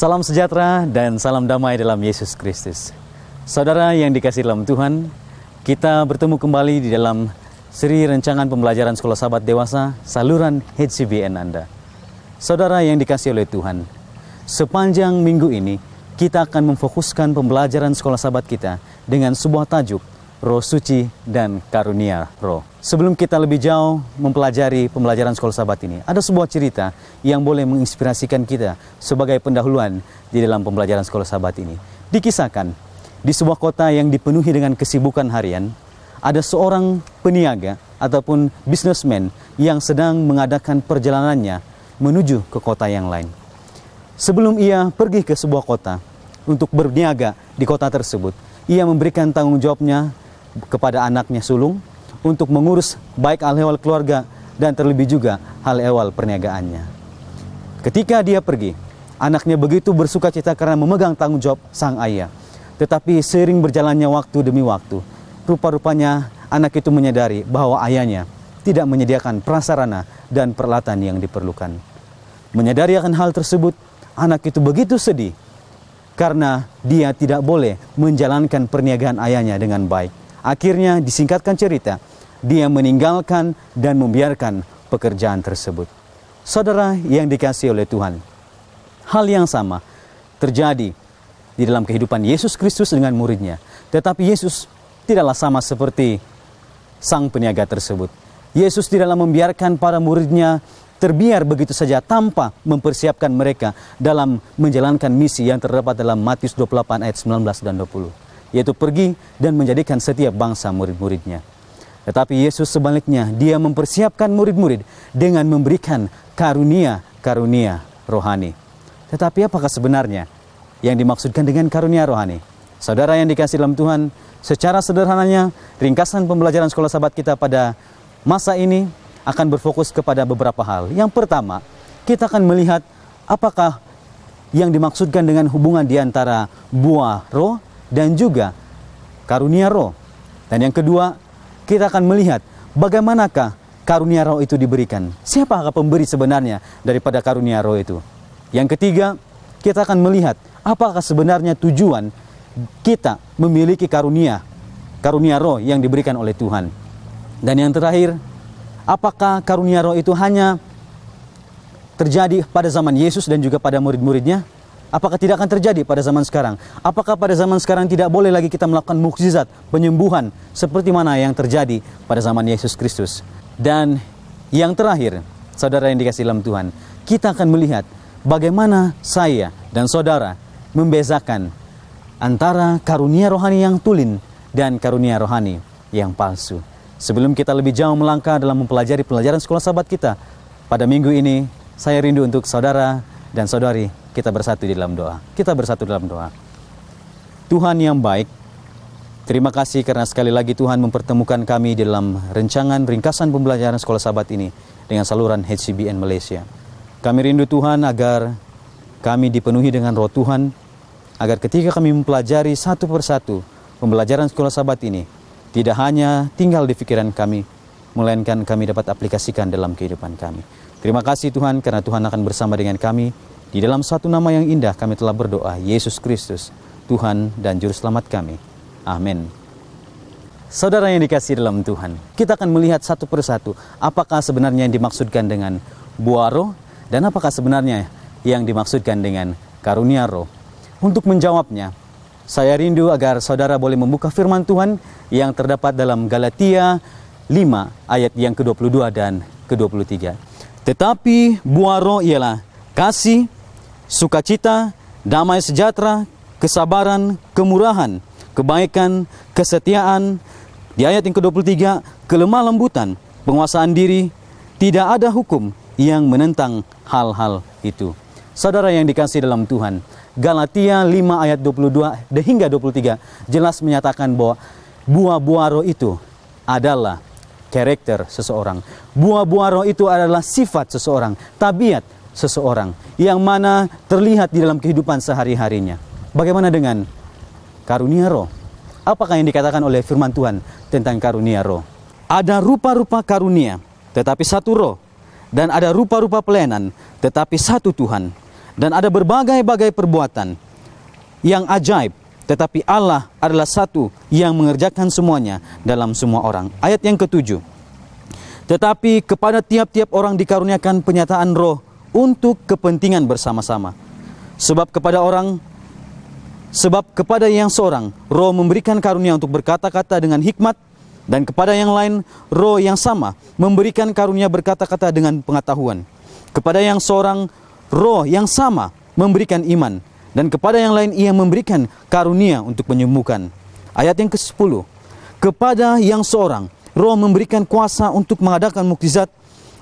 Salam sejahtera dan salam damai dalam Yesus Kristus. Saudara yang dikasih dalam Tuhan, kita bertemu kembali di dalam seri rencangan pembelajaran Sekolah Sahabat Dewasa saluran HCBN Anda. Saudara yang dikasih oleh Tuhan, sepanjang minggu ini kita akan memfokuskan pembelajaran Sekolah Sahabat kita dengan sebuah tajuk roh suci, dan karunia roh. Sebelum kita lebih jauh mempelajari pembelajaran sekolah Sabat ini, ada sebuah cerita yang boleh menginspirasikan kita sebagai pendahuluan di dalam pembelajaran sekolah Sabat ini. Dikisahkan, di sebuah kota yang dipenuhi dengan kesibukan harian, ada seorang peniaga ataupun bisnismen yang sedang mengadakan perjalanannya menuju ke kota yang lain. Sebelum ia pergi ke sebuah kota untuk berniaga di kota tersebut, ia memberikan tanggung jawabnya kepada anaknya sulung untuk mengurus baik hal ehwal keluarga dan terlebih juga hal ehwal perniagaannya. Ketika dia pergi, anaknya begitu bersuka cita karena memegang tanggung jawab sang ayah. Tetapi sering berjalannya waktu demi waktu, rupa-rupanya anak itu menyadari bahwa ayahnya tidak menyediakan prasarana dan peralatan yang diperlukan. Menyadari akan hal tersebut, anak itu begitu sedih karena dia tidak boleh menjalankan perniagaan ayahnya dengan baik. Akhirnya disingkatkan cerita, dia meninggalkan dan membiarkan pekerjaan tersebut. Saudara yang dikasih oleh Tuhan, hal yang sama terjadi di dalam kehidupan Yesus Kristus dengan muridnya. Tetapi Yesus tidaklah sama seperti sang peniaga tersebut. Yesus tidaklah membiarkan para muridnya terbiar begitu saja tanpa mempersiapkan mereka dalam menjalankan misi yang terdapat dalam Matius 28 ayat 19 dan 20 yaitu pergi dan menjadikan setiap bangsa murid-muridnya. Tetapi Yesus sebaliknya, dia mempersiapkan murid-murid dengan memberikan karunia-karunia rohani. Tetapi apakah sebenarnya yang dimaksudkan dengan karunia rohani? Saudara yang dikasih dalam Tuhan, secara sederhananya ringkasan pembelajaran sekolah sahabat kita pada masa ini akan berfokus kepada beberapa hal. Yang pertama, kita akan melihat apakah yang dimaksudkan dengan hubungan di antara buah roh dan juga karunia roh. Dan yang kedua, kita akan melihat bagaimanakah karunia roh itu diberikan. Siapakah pemberi sebenarnya daripada karunia roh itu? Yang ketiga, kita akan melihat apakah sebenarnya tujuan kita memiliki karunia, karunia roh yang diberikan oleh Tuhan. Dan yang terakhir, apakah karunia roh itu hanya terjadi pada zaman Yesus dan juga pada murid-muridnya? Apakah tidak akan terjadi pada zaman sekarang? Apakah pada zaman sekarang tidak boleh lagi kita melakukan mukjizat, penyembuhan seperti mana yang terjadi pada zaman Yesus Kristus? Dan yang terakhir, saudara yang dikasih dalam Tuhan, kita akan melihat bagaimana saya dan saudara membezakan antara karunia rohani yang tulin dan karunia rohani yang palsu. Sebelum kita lebih jauh melangkah dalam mempelajari pelajaran sekolah sahabat kita, pada minggu ini saya rindu untuk saudara dan saudari kita bersatu di dalam doa. Kita bersatu dalam doa. Tuhan yang baik, terima kasih karena sekali lagi Tuhan mempertemukan kami di dalam rencangan ringkasan pembelajaran sekolah sahabat ini dengan saluran HCBN Malaysia. Kami rindu Tuhan agar kami dipenuhi dengan roh Tuhan, agar ketika kami mempelajari satu persatu pembelajaran sekolah sahabat ini, tidak hanya tinggal di pikiran kami, melainkan kami dapat aplikasikan dalam kehidupan kami. Terima kasih Tuhan karena Tuhan akan bersama dengan kami di dalam satu nama yang indah kami telah berdoa, Yesus Kristus, Tuhan dan Juru Selamat kami. Amin. Saudara yang dikasih dalam Tuhan, kita akan melihat satu persatu apakah sebenarnya yang dimaksudkan dengan buah roh dan apakah sebenarnya yang dimaksudkan dengan karunia roh. Untuk menjawabnya, saya rindu agar saudara boleh membuka firman Tuhan yang terdapat dalam Galatia 5 ayat yang ke-22 dan ke-23. Tetapi buah roh ialah kasih, sukacita, damai sejahtera, kesabaran, kemurahan, kebaikan, kesetiaan. Di ayat yang ke-23, kelemah lembutan, penguasaan diri, tidak ada hukum yang menentang hal-hal itu. Saudara yang dikasih dalam Tuhan, Galatia 5 ayat 22 hingga 23 jelas menyatakan bahwa buah-buah roh itu adalah karakter seseorang. Buah-buah roh itu adalah sifat seseorang, tabiat, seseorang yang mana terlihat di dalam kehidupan sehari-harinya. Bagaimana dengan karunia roh? Apakah yang dikatakan oleh firman Tuhan tentang karunia roh? Ada rupa-rupa karunia, tetapi satu roh. Dan ada rupa-rupa pelayanan, tetapi satu Tuhan. Dan ada berbagai-bagai perbuatan yang ajaib, tetapi Allah adalah satu yang mengerjakan semuanya dalam semua orang. Ayat yang ketujuh. Tetapi kepada tiap-tiap orang dikaruniakan penyataan roh untuk kepentingan bersama-sama. Sebab kepada orang sebab kepada yang seorang roh memberikan karunia untuk berkata-kata dengan hikmat dan kepada yang lain roh yang sama memberikan karunia berkata-kata dengan pengetahuan. Kepada yang seorang roh yang sama memberikan iman dan kepada yang lain ia memberikan karunia untuk menyembuhkan. Ayat yang ke-10. Kepada yang seorang roh memberikan kuasa untuk mengadakan mukjizat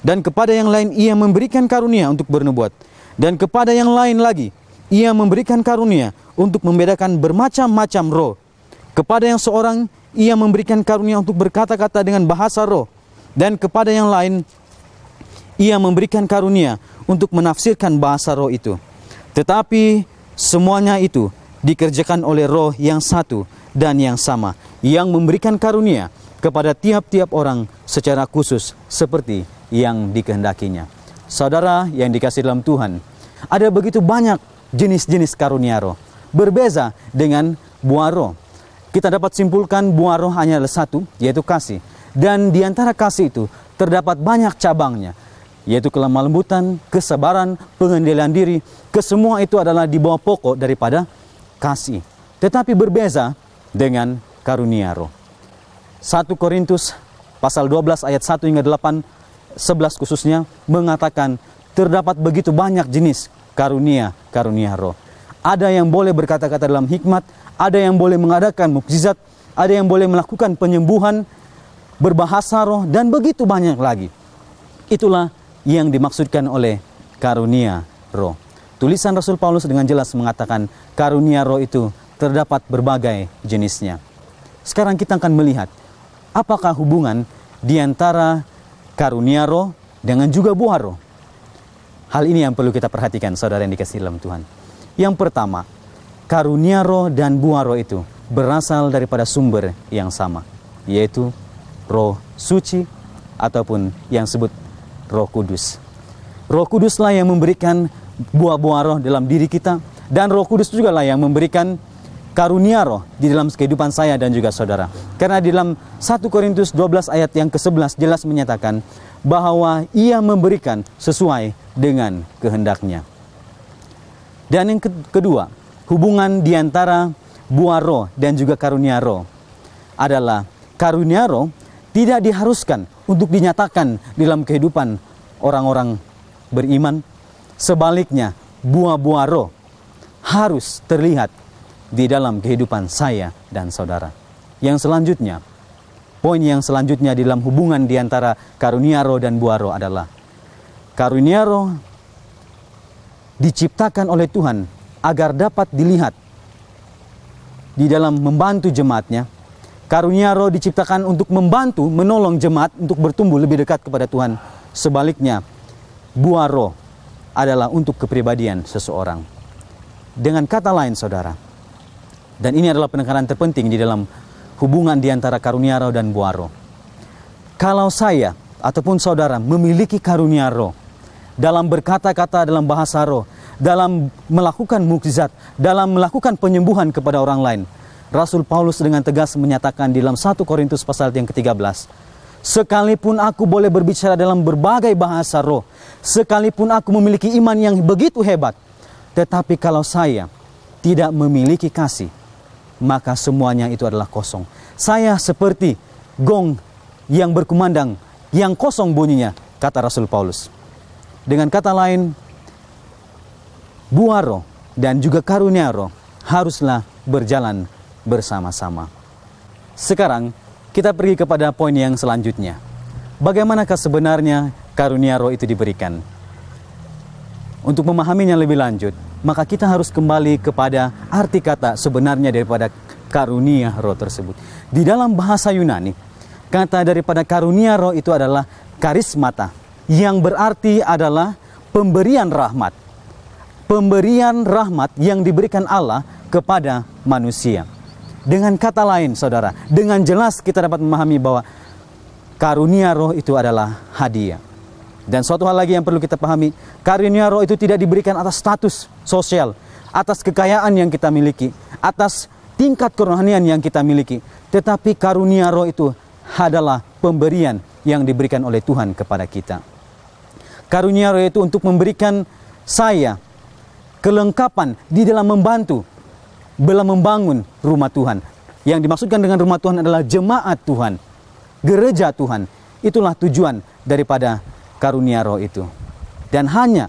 dan kepada yang lain ia memberikan karunia untuk bernubuat. Dan kepada yang lain lagi ia memberikan karunia untuk membedakan bermacam-macam roh. Kepada yang seorang ia memberikan karunia untuk berkata-kata dengan bahasa roh. Dan kepada yang lain ia memberikan karunia untuk menafsirkan bahasa roh itu. Tetapi semuanya itu dikerjakan oleh roh yang satu dan yang sama, yang memberikan karunia kepada tiap-tiap orang secara khusus seperti yang dikehendakinya. Saudara yang dikasih dalam Tuhan, ada begitu banyak jenis-jenis karunia roh. Berbeza dengan buah roh. Kita dapat simpulkan buah roh hanya ada satu, yaitu kasih. Dan di antara kasih itu terdapat banyak cabangnya, yaitu kelemah lembutan, kesabaran, pengendalian diri. Kesemua itu adalah di bawah pokok daripada kasih. Tetapi berbeza dengan karunia roh. 1 Korintus pasal 12 ayat 1 hingga 8 11 khususnya mengatakan terdapat begitu banyak jenis karunia-karunia roh. Ada yang boleh berkata-kata dalam hikmat, ada yang boleh mengadakan mukjizat, ada yang boleh melakukan penyembuhan, berbahasa roh, dan begitu banyak lagi. Itulah yang dimaksudkan oleh karunia roh. Tulisan Rasul Paulus dengan jelas mengatakan karunia roh itu terdapat berbagai jenisnya. Sekarang kita akan melihat apakah hubungan di antara karunia roh dengan juga buah roh. Hal ini yang perlu kita perhatikan saudara yang dikasih dalam Tuhan. Yang pertama, karunia roh dan buah roh itu berasal daripada sumber yang sama, yaitu roh suci ataupun yang disebut roh kudus. Roh kuduslah yang memberikan buah-buah roh dalam diri kita dan roh kudus juga lah yang memberikan karunia roh di dalam kehidupan saya dan juga saudara. Karena di dalam 1 Korintus 12 ayat yang ke-11 jelas menyatakan bahwa ia memberikan sesuai dengan kehendaknya. Dan yang kedua, hubungan di antara buah roh dan juga karunia roh adalah karunia roh tidak diharuskan untuk dinyatakan dalam kehidupan orang-orang beriman. Sebaliknya, buah-buah roh harus terlihat di dalam kehidupan saya dan saudara. Yang selanjutnya, poin yang selanjutnya di dalam hubungan di antara karunia roh dan buah roh adalah karunia roh diciptakan oleh Tuhan agar dapat dilihat di dalam membantu jemaatnya. Karunia roh diciptakan untuk membantu menolong jemaat untuk bertumbuh lebih dekat kepada Tuhan. Sebaliknya, buah roh adalah untuk kepribadian seseorang. Dengan kata lain, saudara, dan ini adalah penekanan terpenting di dalam hubungan di antara karunia roh dan buah roh. Kalau saya ataupun saudara memiliki karunia roh dalam berkata-kata dalam bahasa roh, dalam melakukan mukjizat, dalam melakukan penyembuhan kepada orang lain. Rasul Paulus dengan tegas menyatakan di dalam 1 Korintus pasal yang ke-13, Sekalipun aku boleh berbicara dalam berbagai bahasa roh, sekalipun aku memiliki iman yang begitu hebat, tetapi kalau saya tidak memiliki kasih, maka semuanya itu adalah kosong. Saya seperti gong yang berkumandang, yang kosong bunyinya, kata Rasul Paulus. Dengan kata lain, buaro dan juga karunia roh haruslah berjalan bersama-sama. Sekarang kita pergi kepada poin yang selanjutnya. Bagaimanakah sebenarnya karunia roh itu diberikan? Untuk memahaminya lebih lanjut, maka kita harus kembali kepada arti kata sebenarnya daripada karunia roh tersebut. Di dalam bahasa Yunani, kata daripada karunia roh itu adalah karismata, yang berarti adalah pemberian rahmat. Pemberian rahmat yang diberikan Allah kepada manusia. Dengan kata lain, saudara, dengan jelas kita dapat memahami bahwa karunia roh itu adalah hadiah. Dan suatu hal lagi yang perlu kita pahami, karunia roh itu tidak diberikan atas status sosial, atas kekayaan yang kita miliki, atas tingkat kerohanian yang kita miliki. Tetapi karunia roh itu adalah pemberian yang diberikan oleh Tuhan kepada kita. Karunia roh itu untuk memberikan saya kelengkapan di dalam membantu, dalam membangun rumah Tuhan. Yang dimaksudkan dengan rumah Tuhan adalah jemaat Tuhan, gereja Tuhan. Itulah tujuan daripada karunia roh itu. Dan hanya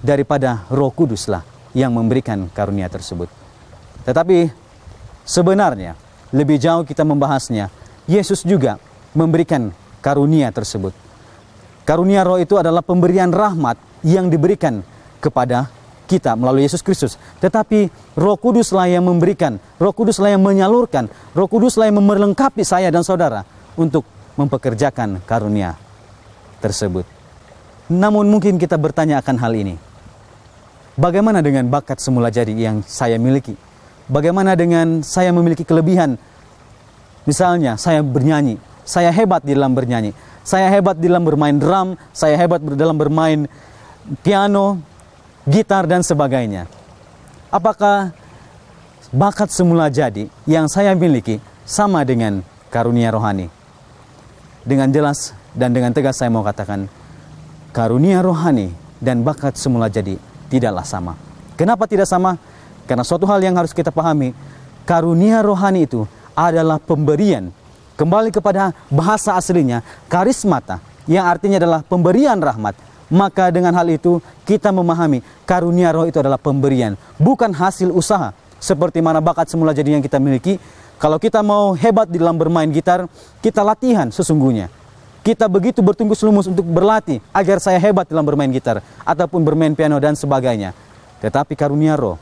daripada roh kuduslah yang memberikan karunia tersebut. Tetapi sebenarnya lebih jauh kita membahasnya, Yesus juga memberikan karunia tersebut. Karunia roh itu adalah pemberian rahmat yang diberikan kepada kita melalui Yesus Kristus. Tetapi Roh Kuduslah yang memberikan, Roh Kuduslah yang menyalurkan, Roh Kuduslah yang memerlengkapi saya dan saudara untuk mempekerjakan karunia tersebut. Namun mungkin kita bertanya akan hal ini. Bagaimana dengan bakat semula jadi yang saya miliki? Bagaimana dengan saya memiliki kelebihan? Misalnya saya bernyanyi, saya hebat di dalam bernyanyi, saya hebat di dalam bermain drum, saya hebat dalam bermain piano, gitar dan sebagainya. Apakah bakat semula jadi yang saya miliki sama dengan karunia rohani? Dengan jelas dan dengan tegas saya mau katakan, karunia rohani dan bakat semula jadi tidaklah sama. Kenapa tidak sama? Karena suatu hal yang harus kita pahami, karunia rohani itu adalah pemberian. Kembali kepada bahasa aslinya, karismata, yang artinya adalah pemberian rahmat. Maka dengan hal itu kita memahami karunia roh itu adalah pemberian, bukan hasil usaha. Seperti mana bakat semula jadi yang kita miliki, kalau kita mau hebat di dalam bermain gitar, kita latihan sesungguhnya. Kita begitu bertungkus lumus untuk berlatih agar saya hebat dalam bermain gitar ataupun bermain piano dan sebagainya. Tetapi karunia roh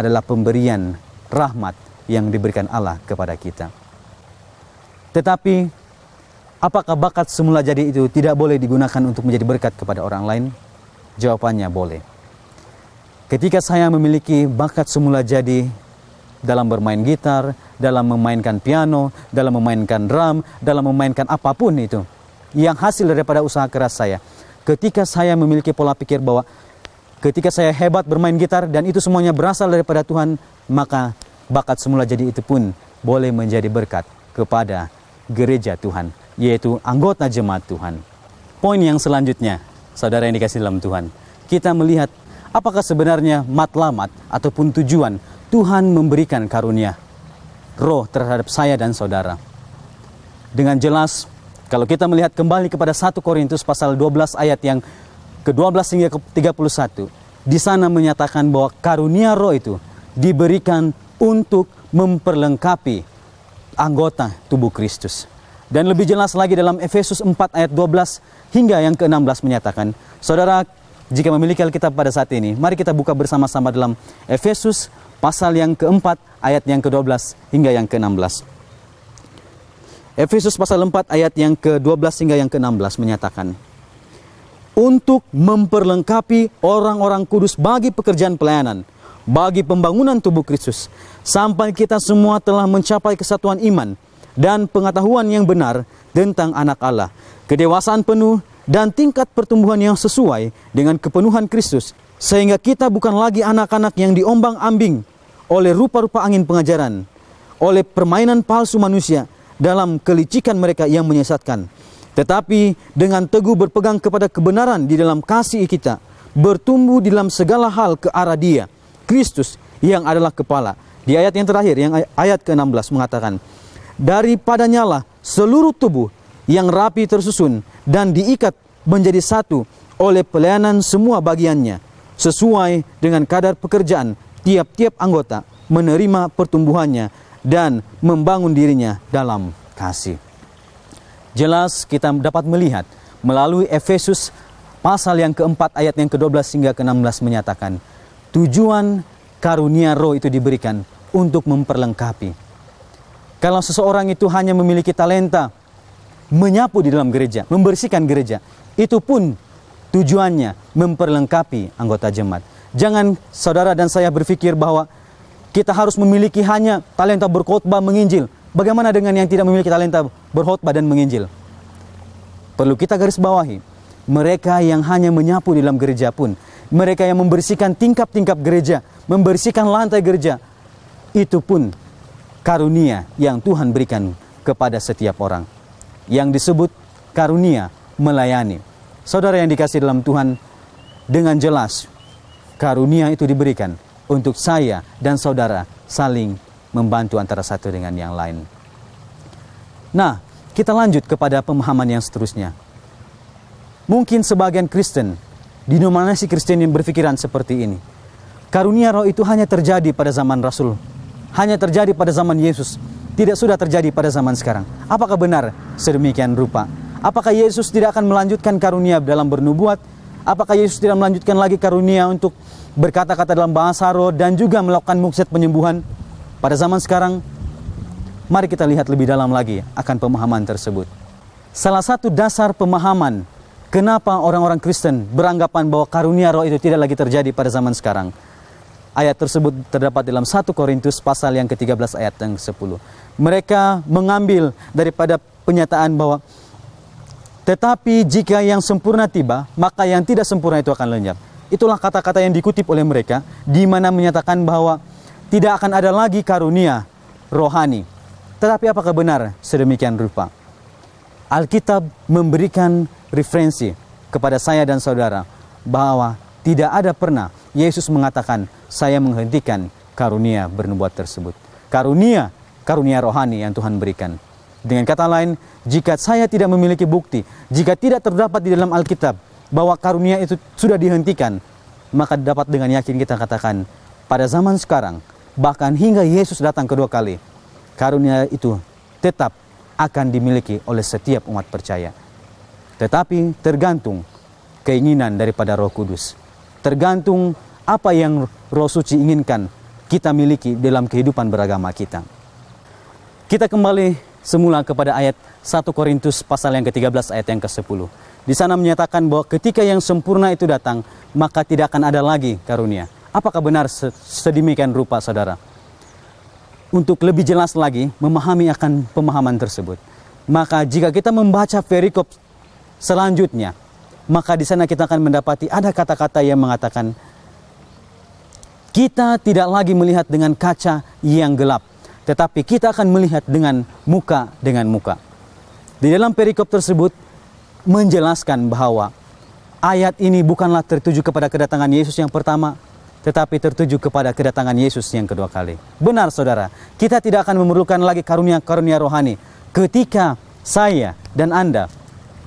adalah pemberian rahmat yang diberikan Allah kepada kita. Tetapi apakah bakat semula jadi itu tidak boleh digunakan untuk menjadi berkat kepada orang lain? Jawabannya boleh. Ketika saya memiliki bakat semula jadi dalam bermain gitar, dalam memainkan piano, dalam memainkan drum, dalam memainkan apapun itu yang hasil daripada usaha keras saya. Ketika saya memiliki pola pikir bahwa ketika saya hebat bermain gitar dan itu semuanya berasal daripada Tuhan, maka bakat semula jadi itu pun boleh menjadi berkat kepada gereja Tuhan, yaitu anggota jemaat Tuhan. Poin yang selanjutnya, saudara yang dikasih dalam Tuhan, kita melihat apakah sebenarnya matlamat ataupun tujuan Tuhan memberikan karunia roh terhadap saya dan saudara. Dengan jelas kalau kita melihat kembali kepada 1 Korintus pasal 12 ayat yang ke-12 hingga ke-31, di sana menyatakan bahwa karunia roh itu diberikan untuk memperlengkapi anggota tubuh Kristus. Dan lebih jelas lagi dalam Efesus 4 ayat 12 hingga yang ke-16 menyatakan, Saudara, jika memiliki Alkitab pada saat ini, mari kita buka bersama-sama dalam Efesus pasal yang keempat ayat yang ke-12 hingga yang ke-16. Efesus pasal 4 ayat yang ke-12 hingga yang ke-16 menyatakan, Untuk memperlengkapi orang-orang kudus bagi pekerjaan pelayanan, bagi pembangunan tubuh Kristus, sampai kita semua telah mencapai kesatuan iman dan pengetahuan yang benar tentang anak Allah, kedewasaan penuh dan tingkat pertumbuhan yang sesuai dengan kepenuhan Kristus, sehingga kita bukan lagi anak-anak yang diombang-ambing oleh rupa-rupa angin pengajaran, oleh permainan palsu manusia, dalam kelicikan mereka yang menyesatkan. Tetapi dengan teguh berpegang kepada kebenaran di dalam kasih kita, bertumbuh di dalam segala hal ke arah dia, Kristus yang adalah kepala. Di ayat yang terakhir, yang ayat ke-16 mengatakan, Daripadanyalah seluruh tubuh yang rapi tersusun dan diikat menjadi satu oleh pelayanan semua bagiannya, sesuai dengan kadar pekerjaan tiap-tiap anggota menerima pertumbuhannya dan membangun dirinya dalam kasih. Jelas kita dapat melihat melalui Efesus pasal yang keempat ayat yang ke-12 hingga ke-16 menyatakan tujuan karunia roh itu diberikan untuk memperlengkapi. Kalau seseorang itu hanya memiliki talenta, menyapu di dalam gereja, membersihkan gereja, itu pun tujuannya memperlengkapi anggota jemaat. Jangan saudara dan saya berpikir bahwa kita harus memiliki hanya talenta berkhotbah menginjil. Bagaimana dengan yang tidak memiliki talenta berkhotbah dan menginjil? Perlu kita garis bawahi. Mereka yang hanya menyapu di dalam gereja pun, mereka yang membersihkan tingkap-tingkap gereja, membersihkan lantai gereja, itu pun karunia yang Tuhan berikan kepada setiap orang. Yang disebut karunia melayani. Saudara yang dikasih dalam Tuhan, dengan jelas karunia itu diberikan untuk saya dan saudara saling membantu antara satu dengan yang lain. Nah, kita lanjut kepada pemahaman yang seterusnya. Mungkin sebagian Kristen, denominasi Kristen yang berpikiran seperti ini. Karunia roh itu hanya terjadi pada zaman Rasul, hanya terjadi pada zaman Yesus, tidak sudah terjadi pada zaman sekarang. Apakah benar sedemikian rupa? Apakah Yesus tidak akan melanjutkan karunia dalam bernubuat? Apakah Yesus tidak melanjutkan lagi karunia untuk berkata-kata dalam bahasa roh dan juga melakukan mukjizat penyembuhan pada zaman sekarang mari kita lihat lebih dalam lagi akan pemahaman tersebut salah satu dasar pemahaman kenapa orang-orang Kristen beranggapan bahwa karunia roh itu tidak lagi terjadi pada zaman sekarang ayat tersebut terdapat dalam 1 Korintus pasal yang ke-13 ayat yang ke-10 mereka mengambil daripada penyataan bahwa tetapi jika yang sempurna tiba, maka yang tidak sempurna itu akan lenyap. Itulah kata-kata yang dikutip oleh mereka, di mana menyatakan bahwa tidak akan ada lagi karunia rohani. Tetapi apakah benar sedemikian rupa? Alkitab memberikan referensi kepada saya dan saudara bahwa tidak ada pernah Yesus mengatakan, "Saya menghentikan karunia bernubuat tersebut." Karunia, karunia rohani yang Tuhan berikan. Dengan kata lain, jika saya tidak memiliki bukti, jika tidak terdapat di dalam Alkitab bahwa karunia itu sudah dihentikan, maka dapat dengan yakin kita katakan, pada zaman sekarang, bahkan hingga Yesus datang kedua kali, karunia itu tetap akan dimiliki oleh setiap umat percaya. Tetapi tergantung keinginan daripada Roh Kudus. Tergantung apa yang Roh Suci inginkan kita miliki dalam kehidupan beragama kita. Kita kembali semula kepada ayat 1 Korintus pasal yang ke-13 ayat yang ke-10. Di sana menyatakan bahwa ketika yang sempurna itu datang, maka tidak akan ada lagi karunia. Apakah benar sedemikian rupa saudara? Untuk lebih jelas lagi memahami akan pemahaman tersebut. Maka jika kita membaca perikop selanjutnya, maka di sana kita akan mendapati ada kata-kata yang mengatakan kita tidak lagi melihat dengan kaca yang gelap, tetapi kita akan melihat dengan muka dengan muka. Di dalam perikop tersebut menjelaskan bahwa ayat ini bukanlah tertuju kepada kedatangan Yesus yang pertama, tetapi tertuju kepada kedatangan Yesus yang kedua kali. Benar saudara, kita tidak akan memerlukan lagi karunia-karunia rohani ketika saya dan Anda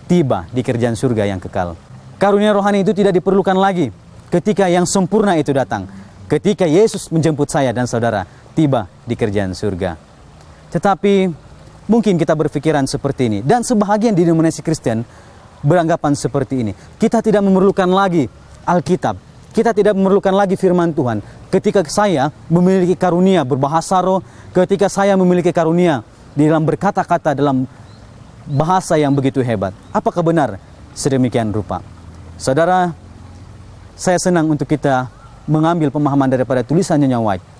tiba di kerjaan surga yang kekal. Karunia rohani itu tidak diperlukan lagi ketika yang sempurna itu datang. Ketika Yesus menjemput saya dan saudara tiba di kerjaan surga. Tetapi Mungkin kita berpikiran seperti ini. Dan sebahagian denominasi Kristen beranggapan seperti ini. Kita tidak memerlukan lagi Alkitab. Kita tidak memerlukan lagi firman Tuhan. Ketika saya memiliki karunia berbahasa roh, ketika saya memiliki karunia di dalam berkata-kata dalam bahasa yang begitu hebat. Apakah benar sedemikian rupa? Saudara, saya senang untuk kita mengambil pemahaman daripada tulisannya White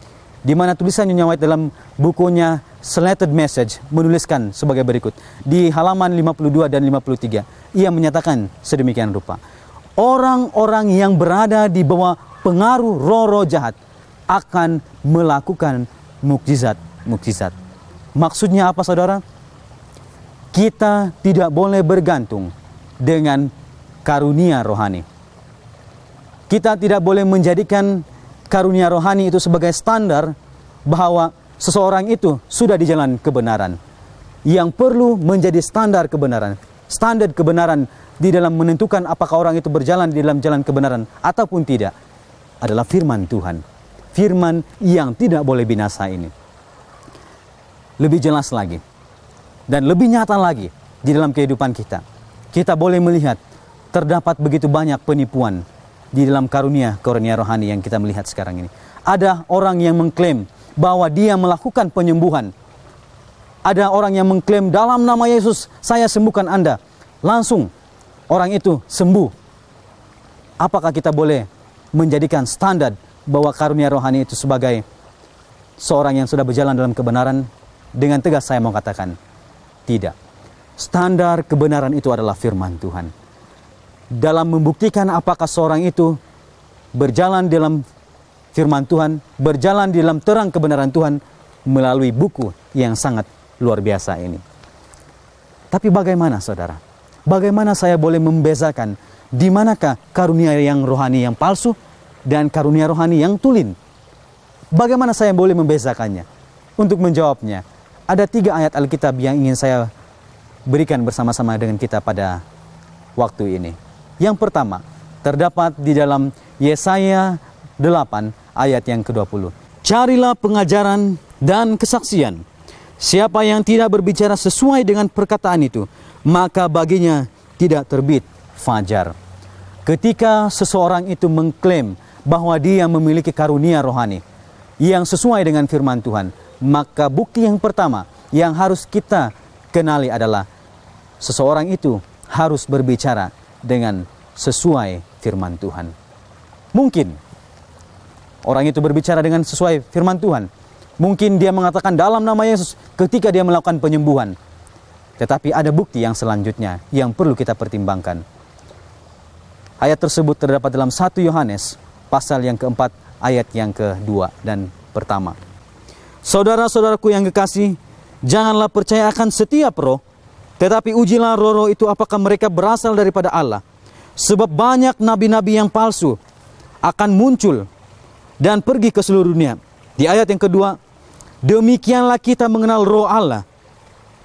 di mana tulisan Nyonya White dalam bukunya Selected Message menuliskan sebagai berikut. Di halaman 52 dan 53, ia menyatakan sedemikian rupa. Orang-orang yang berada di bawah pengaruh roro jahat akan melakukan mukjizat-mukjizat. Maksudnya apa saudara? Kita tidak boleh bergantung dengan karunia rohani. Kita tidak boleh menjadikan karunia rohani itu sebagai standar bahwa seseorang itu sudah di jalan kebenaran. Yang perlu menjadi standar kebenaran. Standar kebenaran di dalam menentukan apakah orang itu berjalan di dalam jalan kebenaran ataupun tidak adalah firman Tuhan. Firman yang tidak boleh binasa ini. Lebih jelas lagi dan lebih nyata lagi di dalam kehidupan kita. Kita boleh melihat terdapat begitu banyak penipuan di dalam karunia karunia rohani yang kita melihat sekarang ini. Ada orang yang mengklaim bahwa dia melakukan penyembuhan. Ada orang yang mengklaim dalam nama Yesus saya sembuhkan Anda. Langsung orang itu sembuh. Apakah kita boleh menjadikan standar bahwa karunia rohani itu sebagai seorang yang sudah berjalan dalam kebenaran? Dengan tegas saya mau katakan tidak. Standar kebenaran itu adalah firman Tuhan dalam membuktikan apakah seorang itu berjalan dalam firman Tuhan, berjalan dalam terang kebenaran Tuhan melalui buku yang sangat luar biasa ini. Tapi bagaimana saudara? Bagaimana saya boleh membezakan di manakah karunia yang rohani yang palsu dan karunia rohani yang tulin? Bagaimana saya boleh membezakannya? Untuk menjawabnya, ada tiga ayat Alkitab yang ingin saya berikan bersama-sama dengan kita pada waktu ini. Yang pertama, terdapat di dalam Yesaya 8 ayat yang ke-20. Carilah pengajaran dan kesaksian. Siapa yang tidak berbicara sesuai dengan perkataan itu, maka baginya tidak terbit fajar. Ketika seseorang itu mengklaim bahwa dia memiliki karunia rohani yang sesuai dengan firman Tuhan, maka bukti yang pertama yang harus kita kenali adalah seseorang itu harus berbicara dengan sesuai firman Tuhan. Mungkin orang itu berbicara dengan sesuai firman Tuhan. Mungkin dia mengatakan dalam nama Yesus ketika dia melakukan penyembuhan. Tetapi ada bukti yang selanjutnya yang perlu kita pertimbangkan. Ayat tersebut terdapat dalam 1 Yohanes pasal yang keempat ayat yang kedua dan pertama. Saudara-saudaraku yang kekasih, janganlah percaya akan setiap roh, tetapi ujilah roh-roh itu apakah mereka berasal daripada Allah. Sebab banyak nabi-nabi yang palsu akan muncul dan pergi ke seluruh dunia. Di ayat yang kedua, demikianlah kita mengenal roh Allah.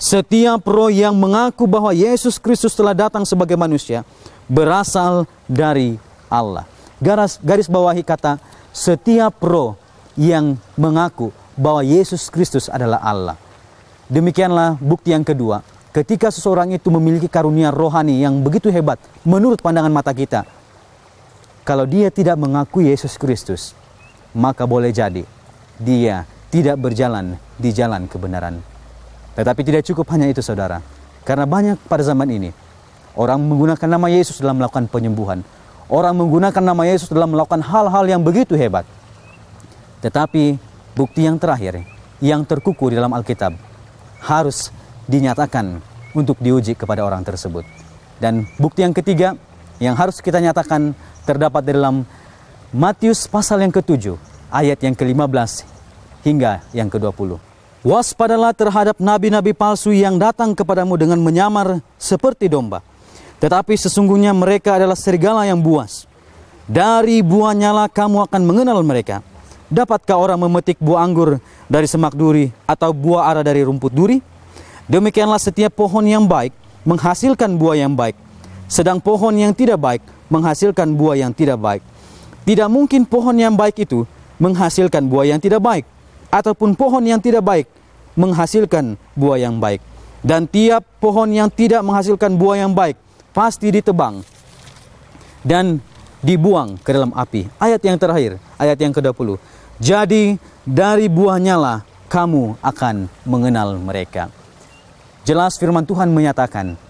Setiap roh yang mengaku bahwa Yesus Kristus telah datang sebagai manusia berasal dari Allah. Garis, garis bawahi kata setiap roh yang mengaku bahwa Yesus Kristus adalah Allah. Demikianlah bukti yang kedua, Ketika seseorang itu memiliki karunia rohani yang begitu hebat menurut pandangan mata kita, kalau dia tidak mengakui Yesus Kristus, maka boleh jadi dia tidak berjalan di jalan kebenaran. Tetapi tidak cukup hanya itu saudara, karena banyak pada zaman ini orang menggunakan nama Yesus dalam melakukan penyembuhan. Orang menggunakan nama Yesus dalam melakukan hal-hal yang begitu hebat. Tetapi bukti yang terakhir yang terkuku di dalam Alkitab harus dinyatakan untuk diuji kepada orang tersebut. Dan bukti yang ketiga yang harus kita nyatakan terdapat dalam Matius pasal yang ke-7 ayat yang ke-15 hingga yang ke-20. Waspadalah terhadap nabi-nabi palsu yang datang kepadamu dengan menyamar seperti domba. Tetapi sesungguhnya mereka adalah serigala yang buas. Dari buahnya lah kamu akan mengenal mereka. Dapatkah orang memetik buah anggur dari semak duri atau buah ara dari rumput duri? Demikianlah setiap pohon yang baik menghasilkan buah yang baik, sedang pohon yang tidak baik menghasilkan buah yang tidak baik. Tidak mungkin pohon yang baik itu menghasilkan buah yang tidak baik, ataupun pohon yang tidak baik menghasilkan buah yang baik. Dan tiap pohon yang tidak menghasilkan buah yang baik pasti ditebang dan dibuang ke dalam api. Ayat yang terakhir, ayat yang ke-20. Jadi dari buahnya lah kamu akan mengenal mereka. Jelas firman Tuhan menyatakan,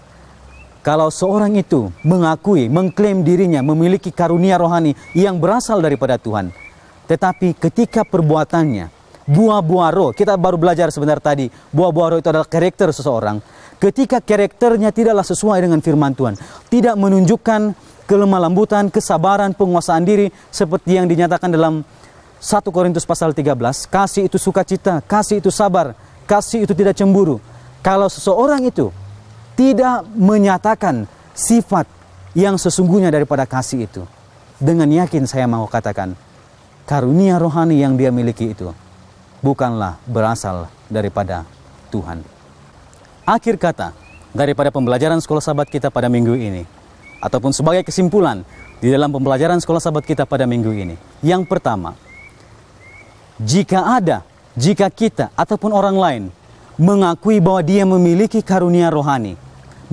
kalau seorang itu mengakui, mengklaim dirinya memiliki karunia rohani yang berasal daripada Tuhan, tetapi ketika perbuatannya, buah-buah roh, kita baru belajar sebentar tadi, buah-buah roh itu adalah karakter seseorang. Ketika karakternya tidaklah sesuai dengan firman Tuhan, tidak menunjukkan kelemah lembutan, kesabaran, penguasaan diri seperti yang dinyatakan dalam 1 Korintus pasal 13, kasih itu sukacita, kasih itu sabar, kasih itu tidak cemburu, kalau seseorang itu tidak menyatakan sifat yang sesungguhnya daripada kasih itu, dengan yakin saya mau katakan, karunia rohani yang dia miliki itu bukanlah berasal daripada Tuhan. Akhir kata daripada pembelajaran sekolah sahabat kita pada minggu ini, ataupun sebagai kesimpulan di dalam pembelajaran sekolah sahabat kita pada minggu ini. Yang pertama, jika ada, jika kita ataupun orang lain mengakui bahwa dia memiliki karunia rohani,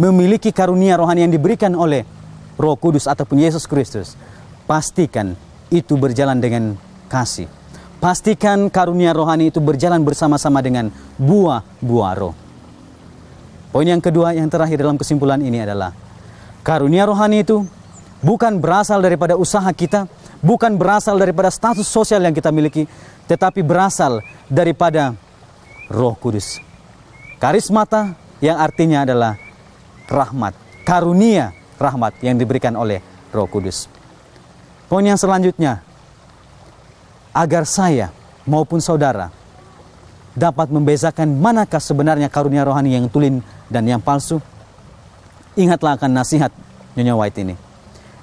memiliki karunia rohani yang diberikan oleh Roh Kudus ataupun Yesus Kristus, pastikan itu berjalan dengan kasih. Pastikan karunia rohani itu berjalan bersama-sama dengan buah-buah roh. Poin yang kedua, yang terakhir dalam kesimpulan ini adalah karunia rohani itu bukan berasal daripada usaha kita, bukan berasal daripada status sosial yang kita miliki, tetapi berasal daripada Roh Kudus Karismata yang artinya adalah rahmat, karunia rahmat yang diberikan oleh Roh Kudus. Poin yang selanjutnya, agar saya maupun saudara dapat membezakan manakah sebenarnya karunia rohani yang tulin dan yang palsu. Ingatlah akan nasihat Nyonya White ini.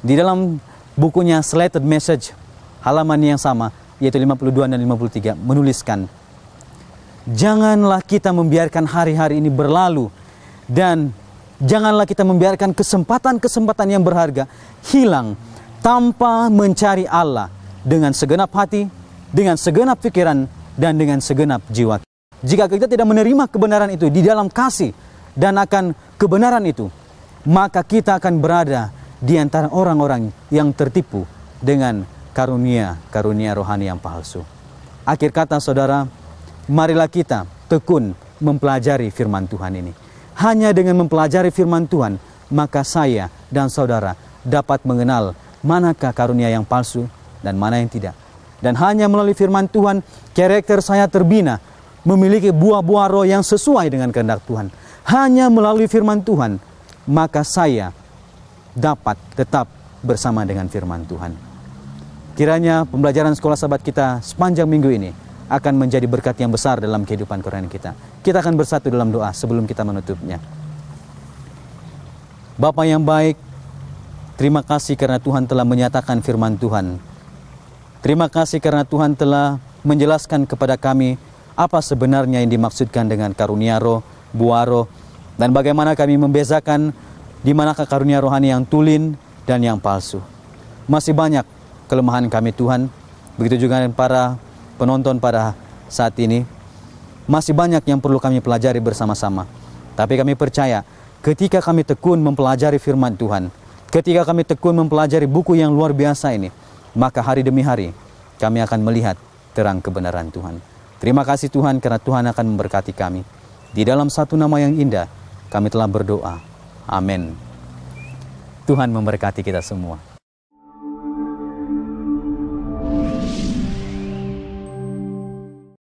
Di dalam bukunya Slated Message, halaman yang sama, yaitu 52 dan 53, menuliskan janganlah kita membiarkan hari-hari ini berlalu dan janganlah kita membiarkan kesempatan-kesempatan yang berharga hilang tanpa mencari Allah dengan segenap hati, dengan segenap pikiran, dan dengan segenap jiwa. Jika kita tidak menerima kebenaran itu di dalam kasih dan akan kebenaran itu, maka kita akan berada di antara orang-orang yang tertipu dengan karunia-karunia rohani yang palsu. Akhir kata saudara, marilah kita tekun mempelajari firman Tuhan ini. Hanya dengan mempelajari firman Tuhan, maka saya dan saudara dapat mengenal manakah karunia yang palsu dan mana yang tidak. Dan hanya melalui firman Tuhan, karakter saya terbina, memiliki buah-buah roh yang sesuai dengan kehendak Tuhan. Hanya melalui firman Tuhan, maka saya dapat tetap bersama dengan firman Tuhan. Kiranya pembelajaran sekolah sahabat kita sepanjang minggu ini akan menjadi berkat yang besar dalam kehidupan Quran kita. Kita akan bersatu dalam doa sebelum kita menutupnya. Bapa yang baik, terima kasih karena Tuhan telah menyatakan firman Tuhan. Terima kasih karena Tuhan telah menjelaskan kepada kami apa sebenarnya yang dimaksudkan dengan karunia roh, buah roh, dan bagaimana kami membezakan di manakah karunia rohani yang tulin dan yang palsu. Masih banyak kelemahan kami Tuhan, begitu juga para penonton pada saat ini, masih banyak yang perlu kami pelajari bersama-sama. Tapi kami percaya, ketika kami tekun mempelajari firman Tuhan, ketika kami tekun mempelajari buku yang luar biasa ini, maka hari demi hari kami akan melihat terang kebenaran Tuhan. Terima kasih Tuhan karena Tuhan akan memberkati kami. Di dalam satu nama yang indah, kami telah berdoa. Amin. Tuhan memberkati kita semua.